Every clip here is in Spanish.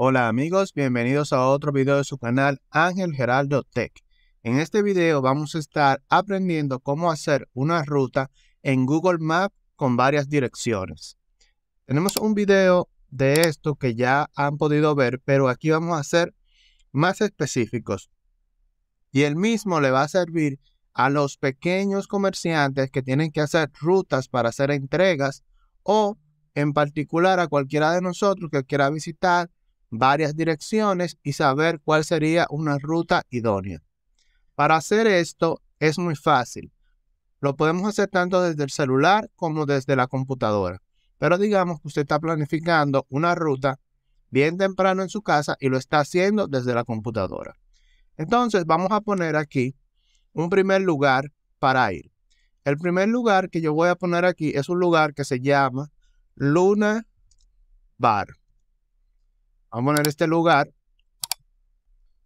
Hola amigos, bienvenidos a otro video de su canal Ángel Geraldo Tech. En este video vamos a estar aprendiendo cómo hacer una ruta en Google Maps con varias direcciones. Tenemos un video de esto que ya han podido ver, pero aquí vamos a ser más específicos. Y el mismo le va a servir a los pequeños comerciantes que tienen que hacer rutas para hacer entregas o en particular a cualquiera de nosotros que quiera visitar varias direcciones y saber cuál sería una ruta idónea. Para hacer esto es muy fácil. Lo podemos hacer tanto desde el celular como desde la computadora. Pero digamos que usted está planificando una ruta bien temprano en su casa y lo está haciendo desde la computadora. Entonces vamos a poner aquí un primer lugar para ir. El primer lugar que yo voy a poner aquí es un lugar que se llama Luna Bar. Vamos a poner este lugar.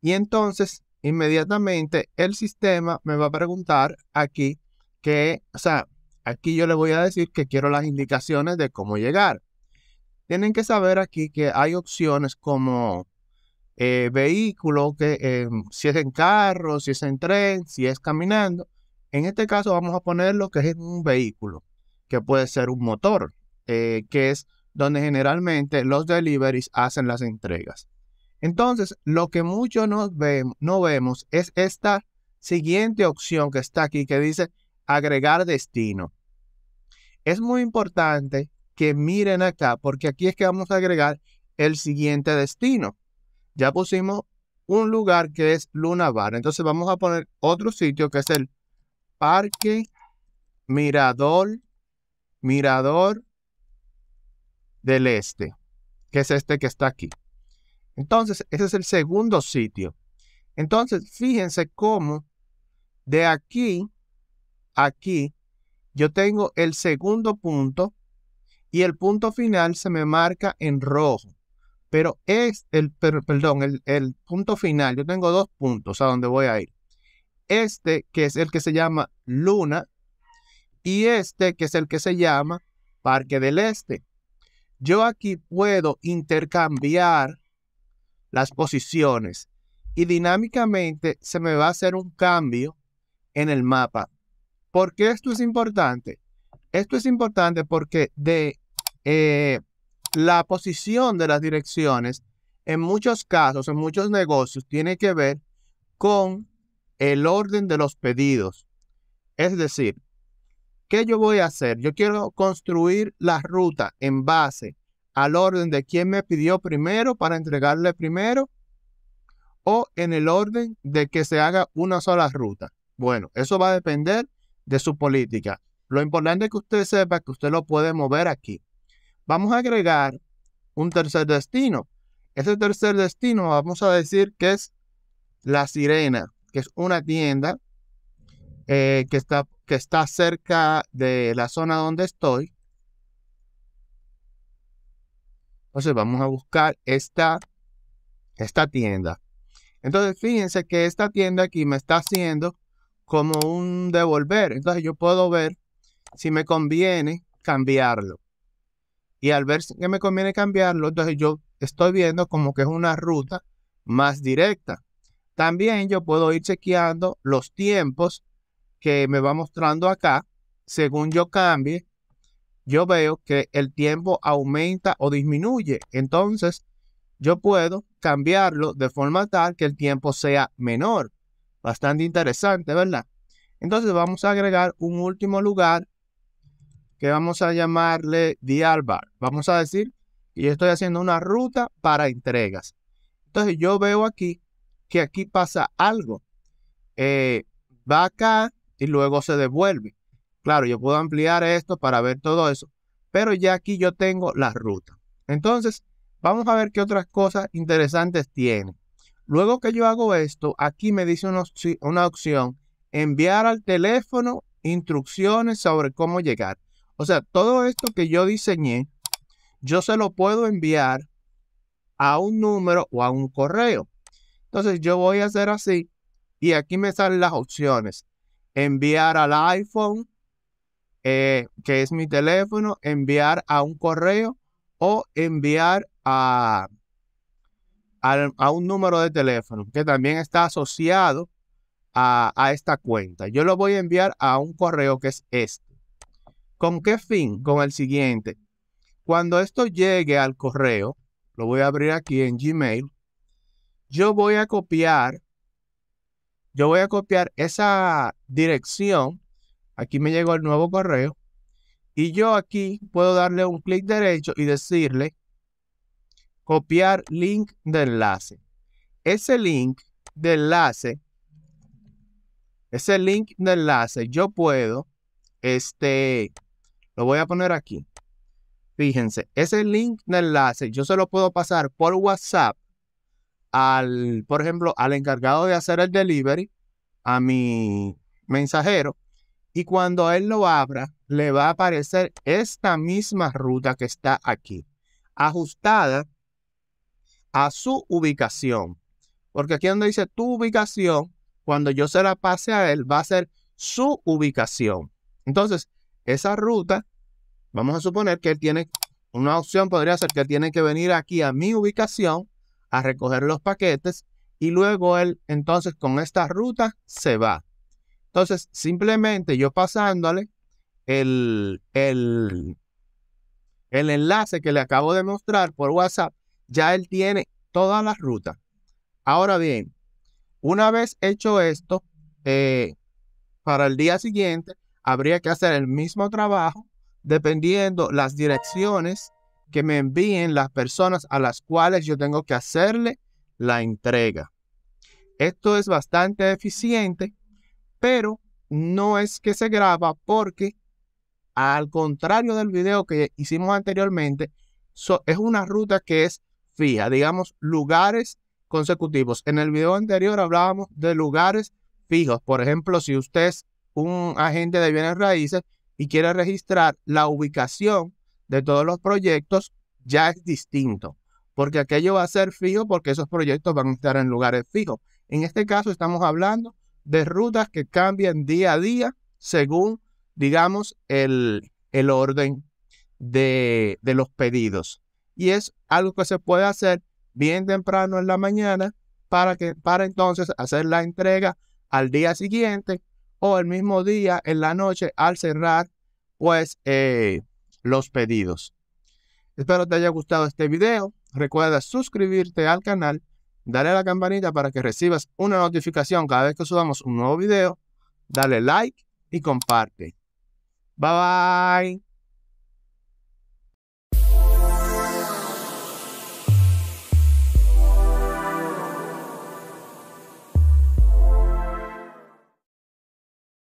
Y entonces, inmediatamente, el sistema me va a preguntar aquí que, o sea, aquí yo le voy a decir que quiero las indicaciones de cómo llegar. Tienen que saber aquí que hay opciones como eh, vehículo, que eh, si es en carro, si es en tren, si es caminando. En este caso vamos a poner lo que es un vehículo, que puede ser un motor, eh, que es donde generalmente los deliveries hacen las entregas. Entonces, lo que muchos no, ve, no vemos es esta siguiente opción que está aquí que dice agregar destino. Es muy importante que miren acá porque aquí es que vamos a agregar el siguiente destino. Ya pusimos un lugar que es Luna Bar. Entonces vamos a poner otro sitio que es el Parque Mirador, Mirador del este, que es este que está aquí. Entonces, ese es el segundo sitio. Entonces, fíjense cómo de aquí, aquí, yo tengo el segundo punto y el punto final se me marca en rojo. Pero es el, perdón, el, el punto final, yo tengo dos puntos a donde voy a ir. Este que es el que se llama luna y este que es el que se llama Parque del Este. Yo aquí puedo intercambiar las posiciones y dinámicamente se me va a hacer un cambio en el mapa. ¿Por qué esto es importante? Esto es importante porque de eh, la posición de las direcciones, en muchos casos, en muchos negocios, tiene que ver con el orden de los pedidos. Es decir, ¿Qué yo voy a hacer? Yo quiero construir la ruta en base al orden de quién me pidió primero para entregarle primero o en el orden de que se haga una sola ruta. Bueno, eso va a depender de su política. Lo importante es que usted sepa que usted lo puede mover aquí. Vamos a agregar un tercer destino. Ese tercer destino vamos a decir que es La Sirena, que es una tienda eh, que, está, que está cerca de la zona donde estoy. Entonces vamos a buscar esta, esta tienda. Entonces fíjense que esta tienda aquí me está haciendo como un devolver. Entonces yo puedo ver si me conviene cambiarlo. Y al ver que me conviene cambiarlo, entonces yo estoy viendo como que es una ruta más directa. También yo puedo ir chequeando los tiempos que me va mostrando acá, según yo cambie, yo veo que el tiempo aumenta o disminuye. Entonces, yo puedo cambiarlo de forma tal que el tiempo sea menor. Bastante interesante, ¿verdad? Entonces vamos a agregar un último lugar que vamos a llamarle dialbar. Vamos a decir que yo estoy haciendo una ruta para entregas. Entonces yo veo aquí que aquí pasa algo. Eh, va acá y luego se devuelve. Claro, yo puedo ampliar esto para ver todo eso, pero ya aquí yo tengo la ruta. Entonces, vamos a ver qué otras cosas interesantes tiene. Luego que yo hago esto, aquí me dice una, opción, enviar al teléfono instrucciones sobre cómo llegar. O sea, todo esto que yo diseñé, yo se lo puedo enviar a un número o a un correo. Entonces yo voy a hacer así y aquí me salen las opciones enviar al iPhone, eh, que es mi teléfono, enviar a un correo o enviar a, a, un número de teléfono que también está asociado a, a esta cuenta. Yo lo voy a enviar a un correo que es este. ¿Con qué fin? Con el siguiente. Cuando esto llegue al correo, lo voy a abrir aquí en Gmail, yo voy a copiar yo voy a copiar esa dirección. Aquí me llegó el nuevo correo. Y yo aquí puedo darle un clic derecho y decirle copiar link de enlace. Ese link de enlace, ese link de enlace, yo puedo, este, lo voy a poner aquí. Fíjense, ese link de enlace yo se lo puedo pasar por WhatsApp al, por ejemplo, al encargado de hacer el delivery, a mi mensajero, y cuando él lo abra, le va a aparecer esta misma ruta que está aquí, ajustada a su ubicación. Porque aquí donde dice tu ubicación, cuando yo se la pase a él, va a ser su ubicación. Entonces, esa ruta, vamos a suponer que él tiene, una opción podría ser que él tiene que venir aquí a mi ubicación a recoger los paquetes y luego él entonces con esta ruta se va. Entonces simplemente yo pasándole el, el, el enlace que le acabo de mostrar por WhatsApp, ya él tiene todas las rutas. Ahora bien, una vez hecho esto, eh, para el día siguiente habría que hacer el mismo trabajo dependiendo las direcciones que me envíen las personas a las cuales yo tengo que hacerle la entrega. Esto es bastante eficiente, pero no es que se graba porque, al contrario del video que hicimos anteriormente, es una ruta que es fija, digamos, lugares consecutivos. En el video anterior hablábamos de lugares fijos. Por ejemplo, si usted es un agente de bienes raíces y quiere registrar la ubicación de todos los proyectos ya es distinto, porque aquello va a ser fijo porque esos proyectos van a estar en lugares fijos. En este caso estamos hablando de rutas que cambian día a día según, digamos, el, el orden de, los pedidos. Y es algo que se puede hacer bien temprano en la mañana para, que, para entonces hacer la entrega al día siguiente o el mismo día en la noche al cerrar pues eh, los pedidos. Espero te haya gustado este video. Recuerda suscribirte al canal, darle a la campanita para que recibas una notificación cada vez que subamos un nuevo video, dale like y comparte. Bye bye.